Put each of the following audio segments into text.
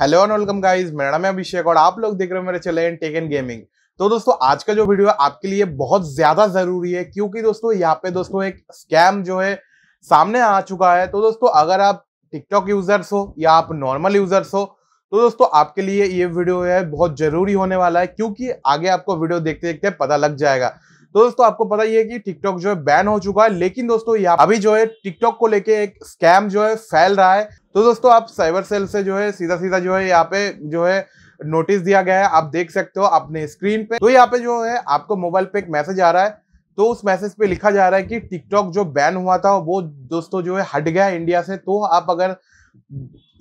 hello and welcome guys मेरा नाम है अभिषेक और आप लोग देख रहे हो मेरे चले टेक एंड गेमिंग तो दोस्तों आज का जो वीडियो है आपके लिए बहुत ज्यादा जरूरी है क्योंकि दोस्तों यहाँ पे दोस्तों एक स्कैम जो है सामने आ चुका है तो दोस्तों अगर आप टिकटॉक यूजर्स हो या आप नॉर्मल यूजर्स हो तो दोस्तों आपके लिए ये वीडियो है बहुत जरूरी होने वाला है क्योंकि आगे आपको वीडियो देखते देखते पता लग जाएगा तो दोस्तों आपको पता ही है कि टिकटॉक जो है बैन हो चुका है लेकिन दोस्तों यहाँ अभी जो है टिकटॉक को लेके एक स्कैम जो है फैल रहा है तो दोस्तों आप साइबर सेल से जो है सीधा सीधा जो है यहाँ पे जो है नोटिस दिया गया है आप देख सकते हो अपने स्क्रीन पे तो यहाँ पे जो है आपको मोबाइल पे एक मैसेज आ रहा है तो उस मैसेज पे लिखा जा रहा है कि टिकटॉक जो बैन हुआ था वो दोस्तों जो है हट गया इंडिया से तो आप अगर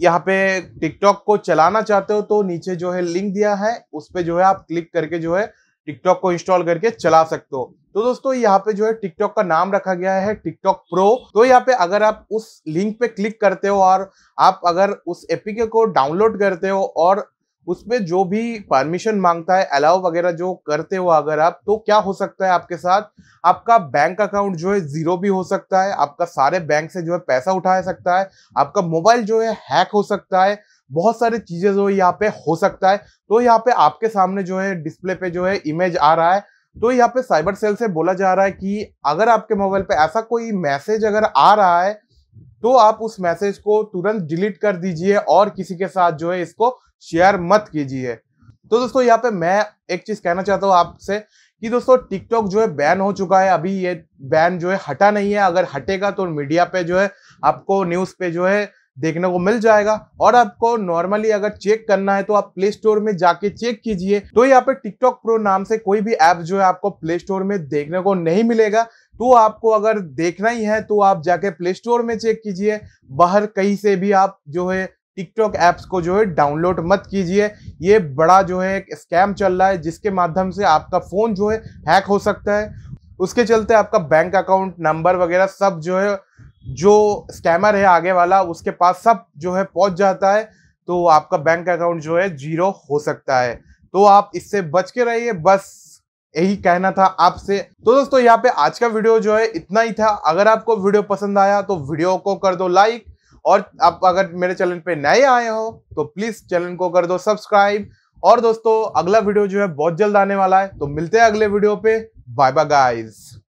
यहाँ पे टिकटॉक को चलाना चाहते हो तो नीचे जो है लिंक दिया है उस पर जो है आप क्लिक करके जो है टिकटॉक को इंस्टॉल करके चला सकते हो तो दोस्तों यहाँ पे जो है टिकटॉक का नाम रखा गया है टिकटॉक प्रो तो यहाँ पे अगर आप उस लिंक पे क्लिक करते हो और आप अगर उस एपीके को डाउनलोड करते हो और उसमें जो भी परमिशन मांगता है अलाउ वगैरह जो करते हो अगर आप तो क्या हो सकता है आपके साथ आपका बैंक अकाउंट जो है जीरो भी हो सकता है आपका सारे बैंक से जो है पैसा उठा सकता है आपका मोबाइल जो है हैक हो सकता है बहुत सारी चीज़ें जो यहाँ पे हो सकता है तो यहाँ पे आपके सामने जो है डिस्प्ले पे जो है इमेज आ रहा है तो यहाँ पे साइबर सेल से बोला जा रहा है कि अगर आपके मोबाइल पे ऐसा कोई मैसेज अगर आ रहा है तो आप उस मैसेज को तुरंत डिलीट कर दीजिए और किसी के साथ जो है इसको शेयर मत कीजिए तो दोस्तों यहाँ पे मैं एक चीज कहना चाहता हूँ आपसे कि दोस्तों टिकटॉक जो है बैन हो चुका है अभी ये बैन जो है हटा नहीं है अगर हटेगा तो मीडिया पे जो है आपको न्यूज पे जो है देखने को मिल जाएगा और आपको नॉर्मली अगर चेक करना है तो आप प्ले स्टोर में जाके चेक कीजिए तो यहाँ पे टिकटॉक प्रो नाम से कोई भी ऐप जो है आपको प्ले स्टोर में देखने को नहीं मिलेगा तो आपको अगर देखना ही है तो आप जाके प्ले स्टोर में चेक कीजिए बाहर कहीं से भी आप जो है टिकटॉक ऐप्स को जो है डाउनलोड मत कीजिए ये बड़ा जो है एक स्कैम चल रहा है जिसके माध्यम से आपका फ़ोन जो है हैक हो सकता है उसके चलते आपका बैंक अकाउंट नंबर वगैरह सब जो है जो स्कैमर है आगे वाला उसके पास सब जो है पहुंच जाता है तो आपका बैंक अकाउंट जो है जीरो हो सकता है तो आप इससे बच के रहिए बस यही कहना था आपसे तो दोस्तों यहाँ पे आज का वीडियो जो है इतना ही था अगर आपको वीडियो पसंद आया तो वीडियो को कर दो लाइक और आप अगर मेरे चैनल पे नए आए हो तो प्लीज चैनल को कर दो सब्सक्राइब और दोस्तों अगला वीडियो जो है बहुत जल्द आने वाला है तो मिलते हैं अगले वीडियो पे बाय बाय गाइज